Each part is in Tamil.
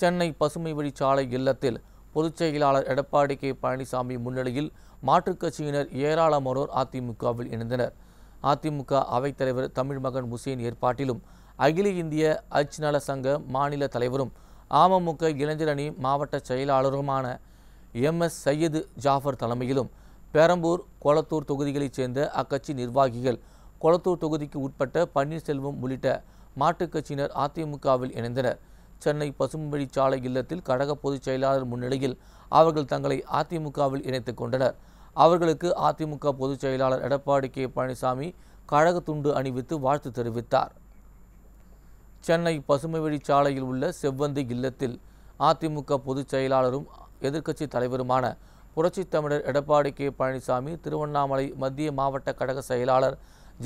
சென்னை பசுமை வழிச்சாலை இல்லத்தில் பொதுச் செயலாளர் எடப்பாடி கே பழனிசாமி முன்னிலையில் மாற்றுக் கட்சியினர் ஏராளமானோர் அதிமுகவில் இணைந்தனர் அதிமுக அவைத்தலைவர் தமிழ் மகன் உசேன் ஏற்பாட்டிலும் அகில இந்திய நல சங்க மாநில தலைவரும் அமமுக இளைஞரணி மாவட்ட செயலாளருமான எம் எஸ் சையது ஜாஃபர் தலைமையிலும் பெரம்பூர் கொளத்தூர் தொகுதிகளைச் சேர்ந்த அக்கட்சி நிர்வாகிகள் கொளத்தூர் தொகுதிக்கு உட்பட்ட பன்னீர்செல்வம் உள்ளிட்ட மாற்றுக் கட்சியினர் அதிமுகவில் இணைந்தனர் சென்னை பசும்பழி சாலை இல்லத்தில் கழக பொதுச் செயலாளர் முன்னிலையில் அவர்கள் தங்களை அதிமுகவில் இணைத்துக் கொண்டனர் அவர்களுக்கு அதிமுக பொதுச் செயலாளர் எடப்பாடி கே பழனிசாமி கழக துண்டு அணிவித்து வாழ்த்து தெரிவித்தார் சென்னை பசுமைவெளி சாலையில் உள்ள செவ்வந்தி இல்லத்தில் அதிமுக பொதுச் செயலாளரும் எதிர்க்கட்சி தலைவருமான புரட்சித் தமிழர் எடப்பாடி கே பழனிசாமி திருவண்ணாமலை மத்திய மாவட்ட கழக செயலாளர்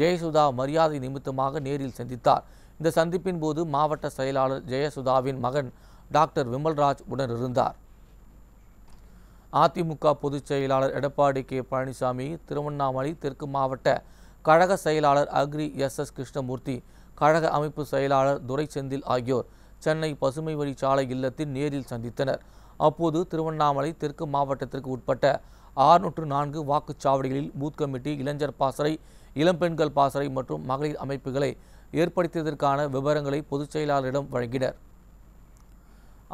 ஜெயசுதா மரியாதை நிமித்தமாக நேரில் சந்தித்தார் இந்த சந்திப்பின் போது மாவட்ட செயலாளர் ஜெயசுதாவின் மகன் டாக்டர் விமல்ராஜ் உடன் இருந்தார் அதிமுக பொதுச் செயலாளர் எடப்பாடி கே பழனிசாமி திருவண்ணாமலை தெற்கு மாவட்ட கழக செயலாளர் அக்ரி எஸ் எஸ் கிருஷ்ணமூர்த்தி கழக அமைப்பு செயலாளர் துரை செந்தில் ஆகியோர் சென்னை பசுமை வழி சாலை இல்லத்தில் நேரில் சந்தித்தனர் அப்போது திருவண்ணாமலை தெற்கு மாவட்டத்திற்கு உட்பட்ட ஆறுநூற்று நான்கு வாக்குச்சாவடிகளில் பூத் கமிட்டி இளைஞர் பாசறை இளம்பெண்கள் பாசறை மற்றும் மகளிர் அமைப்புகளை ஏற்படுத்தியதற்கான விவரங்களை பொதுச் செயலாளரிடம் வழங்கினர்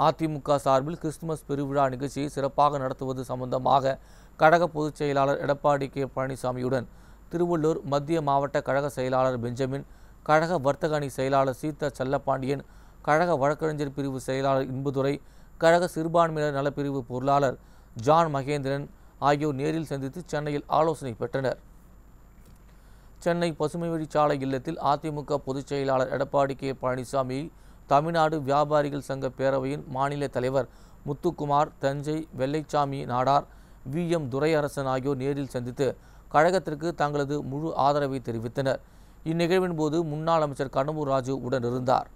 அதிமுக சார்பில் கிறிஸ்துமஸ் பெருவிழா நிகழ்ச்சியை சிறப்பாக நடத்துவது சம்பந்தமாக கழக பொதுச் செயலாளர் எடப்பாடி கே பழனிசாமியுடன் திருவள்ளூர் மத்திய மாவட்ட கழக செயலாளர் பெஞ்சமின் கழக வர்த்தக அணி செயலாளர் சீதா செல்லப்பாண்டியன் கழக வழக்கறிஞர் பிரிவு செயலாளர் இன்புதுரை கழக சிறுபான்மையினர் நலப்பிரிவு பொருளாளர் ஜான் மகேந்திரன் ஆகியோர் நேரில் சந்தித்து சென்னையில் ஆலோசனை பெற்றனர் சென்னை பசுமை வழிச்சாலை இல்லத்தில் அதிமுக பொதுச் செயலாளர் எடப்பாடி கே பழனிசாமி தமிழ்நாடு வியாபாரிகள் சங்க பேரவையின் மாநில தலைவர் முத்துக்குமார் தஞ்சை வெள்ளைச்சாமி நாடார் வி எம் துரையரசன் ஆகியோர் நேரில் சந்தித்து கழகத்திற்கு தங்களது முழு ஆதரவை தெரிவித்தனர் இந்நிகழ்வின் போது முன்னாள் அமைச்சர் கடம்பூர் ராஜு உடனிருந்தார்